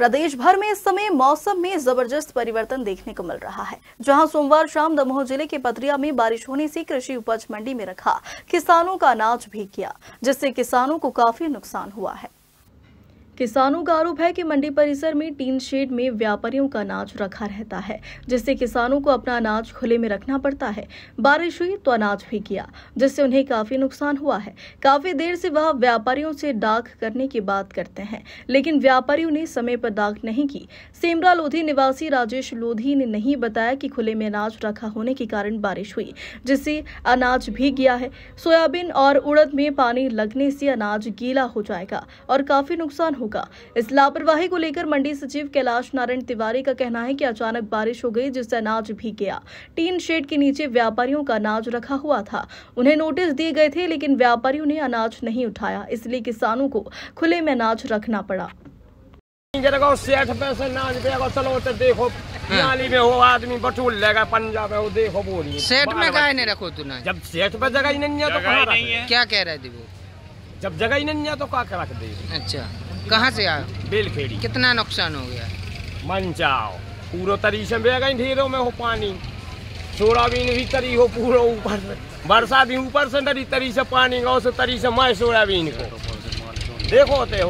प्रदेश भर में इस समय मौसम में जबरदस्त परिवर्तन देखने को मिल रहा है जहां सोमवार शाम दमोह जिले के पथरिया में बारिश होने से कृषि उपज मंडी में रखा किसानों का अनाज भीग गया जिससे किसानों को काफी नुकसान हुआ है किसानों का आरोप है कि मंडी परिसर में टीन शेड में व्यापारियों का अनाज रखा रहता है जिससे किसानों को अपना अनाज खुले में रखना पड़ता है बारिश हुई तो अनाज भी गया जिससे उन्हें काफी नुकसान हुआ है काफी देर से वह व्यापारियों से डाक करने की बात करते हैं लेकिन व्यापारियों ने समय पर डाक नहीं की सेमरा लोधी निवासी राजेश लोधी ने नहीं बताया कि खुले में अनाज रखा होने के कारण बारिश हुई जिससे अनाज भी गया है सोयाबीन और उड़द में पानी लगने से अनाज गीला हो जाएगा और काफी नुकसान होगा होगा इस लापरवाही को लेकर मंडी सचिव कैलाश नारायण तिवारी का कहना है कि अचानक बारिश हो गई जिससे अनाज भी गया टीन शेड के नीचे व्यापारियों का अनाज रखा हुआ था उन्हें नोटिस दिए गए थे लेकिन व्यापारियों ने अनाज नहीं उठाया इसलिए किसानों को खुले में अनाज रखना पड़ा सेठ चलो तो देखो में पंजाब गाय नहीं रखो तू जब सेठ पे जगह ही नहीं है तो कहाँ क्या कह रहे थे वो जब जगह ही नहीं है तो रख दे अच्छा कहाँ से आए बेलखेड़ी कितना नुकसान हो गया मन जाओ पूरा तरी से बह गई ढेरों में हो पानी सोयाबीन भी तरी हो पूरा ऊपर से बरसात भी ऊपर से डरी तरी से पानी गाँव से तरी से मैं सोयाबीन को देखो होते हो